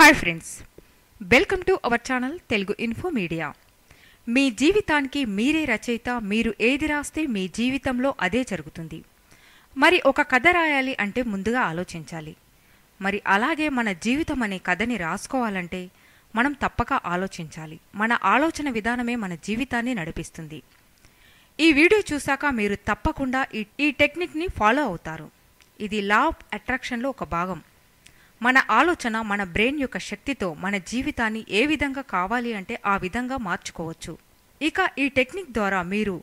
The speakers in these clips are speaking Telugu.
Hi friends welcome to our channel Telugu info media మీ జీవితానికి మీరే రచయిత మీరు ఏది రాస్తే మీ జీవితంలో అదే జరుగుతుంది మరి ఒక కథ రాయాలి అంటే ముందుగా ఆలోచించాలి మరి అలాగే మన జీవితం అనే కథని రాసుకోవాలంటే మనం తప్పక ఆలోచించాలి మన ఆలోచన విధానమే మన జీవితాన్ని నడిపిస్తుంది ఈ వీడియో చూశాక మీరు తప్పకుండా ఈ టెక్నిక్ని ఫాలో అవుతారు ఇది లా ఆఫ్ అట్రాక్షన్లో ఒక భాగం మన ఆలోచన మన బ్రెయిన్ యొక్క శక్తితో మన జీవితాన్ని ఏ విధంగా కావాలి అంటే ఆ విధంగా మార్చుకోవచ్చు ఇక ఈ టెక్నిక్ ద్వారా మీరు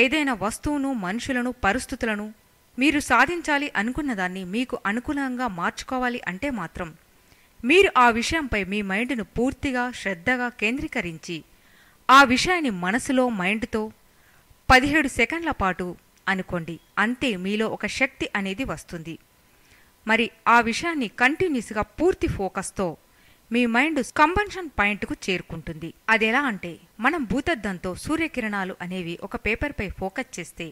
ఏదైనా వస్తువును మనుషులను పరిస్థితులను మీరు సాధించాలి అనుకున్నదాన్ని మీకు అనుకూలంగా మార్చుకోవాలి అంటే మాత్రం మీరు ఆ విషయంపై మీ మైండ్ను పూర్తిగా శ్రద్ధగా కేంద్రీకరించి ఆ విషయాన్ని మనసులో మైండ్తో పదిహేడు సెకండ్ల పాటు అనుకోండి అంతే మీలో ఒక శక్తి అనేది వస్తుంది మరి ఆ విషయాన్ని కంటిన్యూస్గా పూర్తి ఫోకస్తో మీ మైండ్ కంబన్షన్ పాయింట్కు చేరుకుంటుంది అదెలా అంటే మనం భూతద్దంతో సూర్యకిరణాలు అనేవి ఒక పేపర్పై ఫోకస్ చేస్తే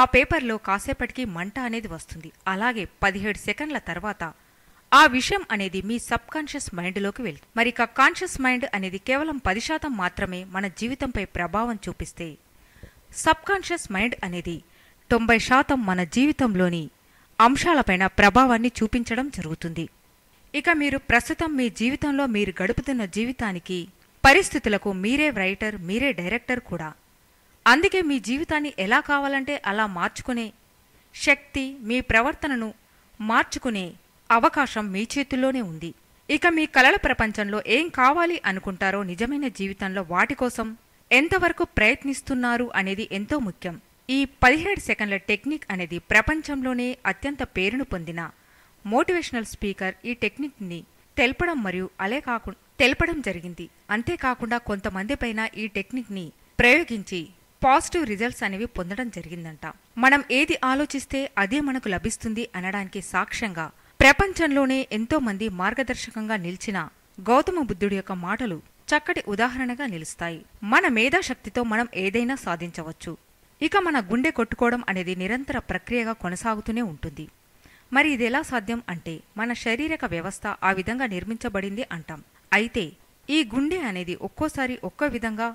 ఆ పేపర్లో కాసేపటికి మంట అనేది వస్తుంది అలాగే పదిహేడు సెకండ్ల తర్వాత ఆ విషయం అనేది మీ సబ్ కాన్షియస్ మైండ్లోకి వెళ్తుంది మరి ఇక కాన్షియస్ మైండ్ అనేది కేవలం పది శాతం మాత్రమే మన జీవితంపై ప్రభావం చూపిస్తే సబ్ కాన్షియస్ మైండ్ అనేది తొంభై శాతం మన జీవితంలోని అంశాలపైన ప్రభావాన్ని చూపించడం జరుగుతుంది ఇక మీరు ప్రస్తుతం మీ జీవితంలో మీరు గడుపుతున్న జీవితానికి పరిస్థితులకు మీరే రైటర్ మీరే డైరెక్టర్ కూడా అందుకే మీ జీవితాన్ని ఎలా కావాలంటే అలా మార్చుకునే శక్తి మీ ప్రవర్తనను మార్చుకునే అవకాశం మీ చేతుల్లోనే ఉంది ఇక మీ కలల ప్రపంచంలో ఏం కావాలి అనుకుంటారో నిజమైన జీవితంలో వాటి కోసం ఎంతవరకు ప్రయత్నిస్తున్నారు అనేది ఎంతో ముఖ్యం ఈ పదిహేడు సెకండ్ల టెక్నిక్ అనేది ప్రపంచంలోనే అత్యంత పేరును పొందిన మోటివేషనల్ స్పీకర్ ఈ టెక్నిక్ని తెలపడం మరియు అలే కాకుండా తెలపడం జరిగింది అంతేకాకుండా కొంతమంది పైన ఈ టెక్నిక్ని ప్రయోగించి పాజిటివ్ రిజల్ట్స్ అనేవి పొందడం జరిగిందంట మనం ఏది ఆలోచిస్తే అదే మనకు లభిస్తుంది అనడానికి సాక్ష్యంగా ప్రపంచంలోనే ఎంతో మంది మార్గదర్శకంగా నిలిచిన గౌతమ బుద్ధుడి యొక్క మాటలు చక్కటి ఉదాహరణగా నిలుస్తాయి మన మేధాశక్తితో మనం ఏదైనా సాధించవచ్చు ఇక మన గుండె కొట్టుకోవడం అనేది నిరంతర ప్రక్రియగా కొనసాగుతూనే ఉంటుంది మరి ఇది ఎలా సాధ్యం అంటే మన శారీరక వ్యవస్థ ఆ విధంగా నిర్మించబడింది అంటాం అయితే ఈ గుండె అనేది ఒక్కోసారి ఒక్కో విధంగా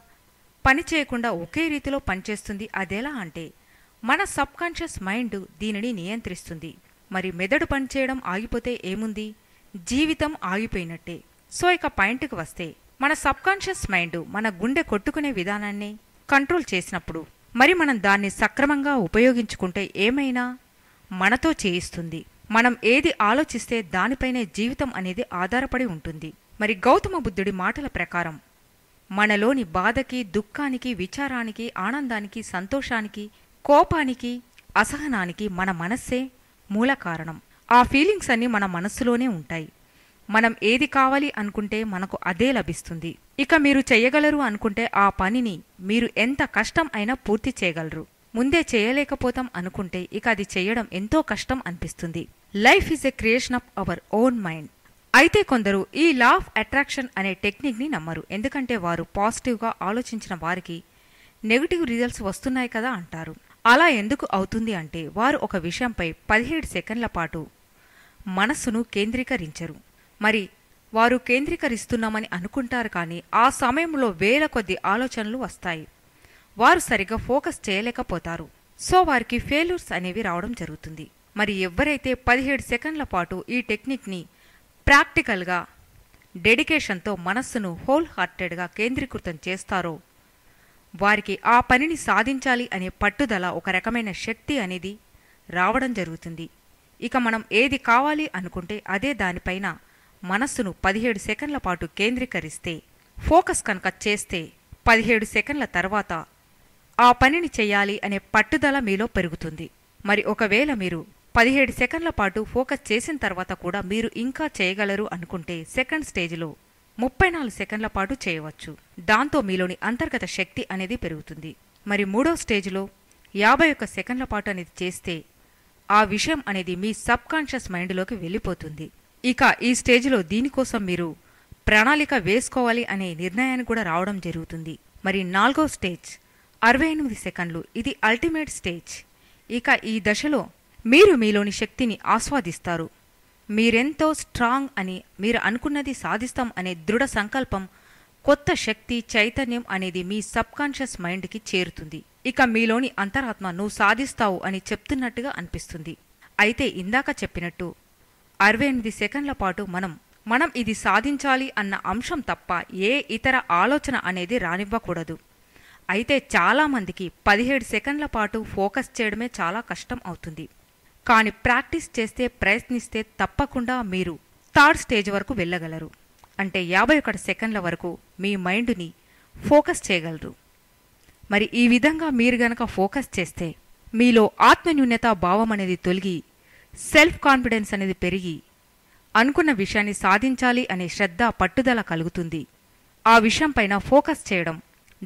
పని చేయకుండా ఒకే రీతిలో పనిచేస్తుంది అదెలా అంటే మన సబ్కాన్షియస్ మైండ్ దీనిని నియంత్రిస్తుంది మరి మెదడు పనిచేయడం ఆగిపోతే ఏముంది జీవితం ఆగిపోయినట్టే సో ఇక పాయింట్కి వస్తే మన సబ్కాన్షియస్ మైండ్ మన గుండె కొట్టుకునే విధానాన్ని కంట్రోల్ చేసినప్పుడు మరి మనం దాన్ని సక్రమంగా ఉపయోగించుకుంటే ఏమైనా మనతో చేయిస్తుంది మనం ఏది ఆలోచిస్తే దానిపైనే జీవితం అనేది ఆధారపడి ఉంటుంది మరి గౌతమ బుద్ధుడి మాటల ప్రకారం మనలోని బాధకి దుఃఖానికి విచారానికి ఆనందానికి సంతోషానికి కోపానికి అసహనానికి మన మనస్సే మూల కారణం ఆ ఫీలింగ్స్ అన్నీ మన మనస్సులోనే ఉంటాయి మనం ఏది కావాలి అనుకుంటే మనకు అదే లభిస్తుంది ఇక మీరు చేయగలరు అనుకుంటే ఆ పనిని మీరు ఎంత కష్టం అయినా పూర్తి చేయగలరు ముందే చేయలేకపోతాం అనుకుంటే ఇక అది చేయడం ఎంతో కష్టం అనిపిస్తుంది life is a creation of our own mind అయితే కొందరు ఈ లా ఆఫ్ అట్రాక్షన్ అనే టెక్నిక్ని నమ్మరు ఎందుకంటే వారు పాజిటివ్గా ఆలోచించిన వారికి నెగిటివ్ రిజల్ట్స్ వస్తున్నాయి కదా అంటారు అలా ఎందుకు అవుతుంది అంటే వారు ఒక విషయంపై పదిహేడు సెకండ్ల పాటు మనస్సును కేంద్రీకరించరు మరి వారు కేంద్రీకరిస్తున్నామని అనుకుంటారు కానీ ఆ సమయంలో వేల కొద్ది ఆలోచనలు వస్తాయి వారు సరిగా ఫోకస్ చేయలేకపోతారు సో వారికి ఫెయిల్యూర్స్ అనేవి రావడం జరుగుతుంది మరి ఎవరైతే పదిహేడు సెకండ్ల పాటు ఈ టెక్నిక్ని ప్రాక్టికల్గా డెడికేషన్తో మనస్సును హోల్ హార్టెడ్గా కేంద్రీకృతం చేస్తారో వారికి ఆ పనిని సాధించాలి అనే పట్టుదల ఒక రకమైన శక్తి అనేది రావడం జరుగుతుంది ఇక మనం ఏది కావాలి అనుకుంటే అదే దానిపైన మనస్సును పదిహేడు సెకండ్ల పాటు కేంద్రీకరిస్తే ఫోకస్ కనుక చేస్తే పదిహేడు సెకండ్ల తర్వాత ఆ పనిని చేయాలి అనే పట్టుదల మీలో పెరుగుతుంది మరి ఒకవేళ మీరు పదిహేడు సెకండ్ల పాటు ఫోకస్ చేసిన తర్వాత కూడా మీరు ఇంకా చేయగలరు అనుకుంటే సెకండ్ స్టేజ్లో ముప్పై నాలుగు సెకండ్ల పాటు చేయవచ్చు దాంతో మీలోని అంతర్గత శక్తి అనేది పెరుగుతుంది మరి మూడో స్టేజ్లో యాభై ఒక్క సెకండ్ల పాటు అనేది చేస్తే ఆ విషయం అనేది మీ సబ్కాన్షియస్ మైండ్లోకి వెళ్ళిపోతుంది ఇక ఈ స్టేజ్లో దీనికోసం మీరు ప్రణాళిక వేసుకోవాలి అనే నిర్ణయానికి కూడా రావడం జరుగుతుంది మరి నాలుగో స్టేజ్ అరవై ఎనిమిది సెకండ్లు ఇది అల్టిమేట్ స్టేజ్ ఇక ఈ దశలో మీరు మీలోని శక్తిని ఆస్వాదిస్తారు మీరెంతో స్ట్రాంగ్ అని మీరు అనుకున్నది సాధిస్తాం అనే దృఢ సంకల్పం కొత్త శక్తి చైతన్యం అనేది మీ సబ్కాన్షియస్ మైండ్కి చేరుతుంది ఇక మీలోని అంతరాత్మ నువ్వు సాధిస్తావు అని చెప్తున్నట్టుగా అనిపిస్తుంది అయితే ఇందాక చెప్పినట్టు అరవై ఎనిమిది సెకండ్ల పాటు మనం మనం ఇది సాధించాలి అన్న అంశం తప్ప ఏ ఇతర ఆలోచన అనేది రానివ్వకూడదు అయితే చాలామందికి పదిహేడు సెకండ్ల పాటు ఫోకస్ చేయడమే చాలా కష్టం అవుతుంది కానీ ప్రాక్టీస్ చేస్తే ప్రయత్నిస్తే తప్పకుండా మీరు థర్డ్ స్టేజ్ వరకు వెళ్ళగలరు అంటే యాభై ఒకటి సెకండ్ల వరకు మీ మైండ్ని ఫోకస్ చేయగలరు మరి ఈ విధంగా మీరు గనక ఫోకస్ చేస్తే మీలో ఆత్మన్యూన్యత భావం అనేది తొలగి సెల్ఫ్ కాన్ఫిడెన్స్ అనేది పెరిగి అనుకున్న విషయాన్ని సాధించాలి అనే శ్రద్ధ పట్టుదల కలుగుతుంది ఆ విషయంపైన ఫోకస్ చేయడం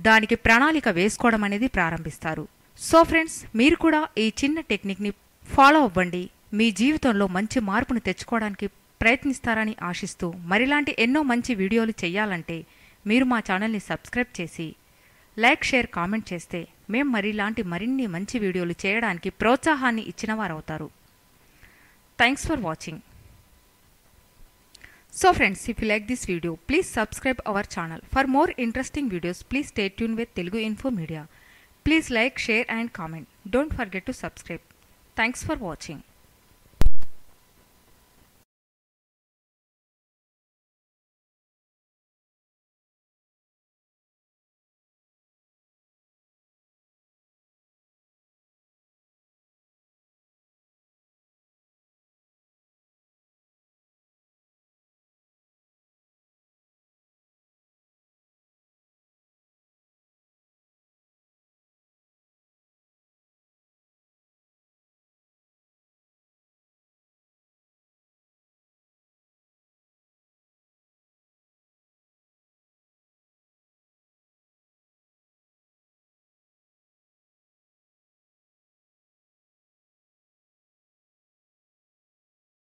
దానికి ప్రణాళిక వేసుకోవడం అనేది ప్రారంభిస్తారు సో ఫ్రెండ్స్ మీరు కూడా ఈ చిన్న టెక్నిక్ని ఫాలో అవ్వండి మీ జీవితంలో మంచి మార్పును తెచ్చుకోవడానికి ప్రయత్నిస్తారని ఆశిస్తూ మరిలాంటి ఎన్నో మంచి వీడియోలు చేయాలంటే మీరు మా ఛానల్ని సబ్స్క్రైబ్ చేసి లైక్ షేర్ కామెంట్ చేస్తే మేం మరిలాంటి మరిన్ని మంచి వీడియోలు చేయడానికి ప్రోత్సాహాన్ని ఇచ్చినవారవుతారు Thanks for watching. So friends, if you like this video, please subscribe our channel. For more interesting videos, please stay tuned with Telugu Info Media. Please like, share and comment. Don't forget to subscribe. Thanks for watching.